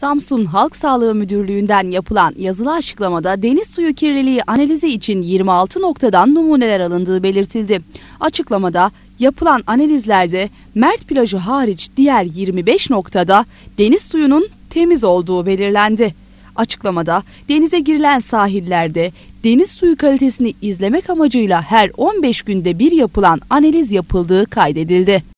Samsun Halk Sağlığı Müdürlüğü'nden yapılan yazılı açıklamada deniz suyu kirliliği analizi için 26 noktadan numuneler alındığı belirtildi. Açıklamada yapılan analizlerde Mert plajı hariç diğer 25 noktada deniz suyunun temiz olduğu belirlendi. Açıklamada denize girilen sahillerde deniz suyu kalitesini izlemek amacıyla her 15 günde bir yapılan analiz yapıldığı kaydedildi.